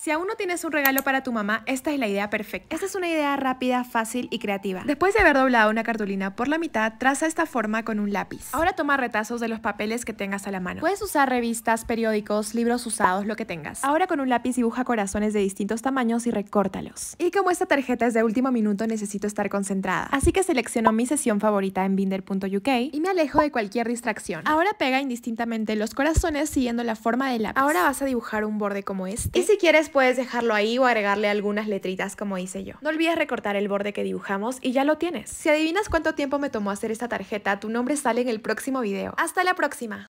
Si aún no tienes un regalo para tu mamá, esta es la idea perfecta. Esta es una idea rápida, fácil y creativa. Después de haber doblado una cartulina por la mitad, traza esta forma con un lápiz. Ahora toma retazos de los papeles que tengas a la mano. Puedes usar revistas, periódicos, libros usados, lo que tengas. Ahora con un lápiz dibuja corazones de distintos tamaños y recórtalos. Y como esta tarjeta es de último minuto, necesito estar concentrada. Así que selecciono mi sesión favorita en binder.uk y me alejo de cualquier distracción. Ahora pega indistintamente los corazones siguiendo la forma del lápiz. Ahora vas a dibujar un borde como este. Y si quieres puedes dejarlo ahí o agregarle algunas letritas como hice yo. No olvides recortar el borde que dibujamos y ya lo tienes. Si adivinas cuánto tiempo me tomó hacer esta tarjeta, tu nombre sale en el próximo video. ¡Hasta la próxima!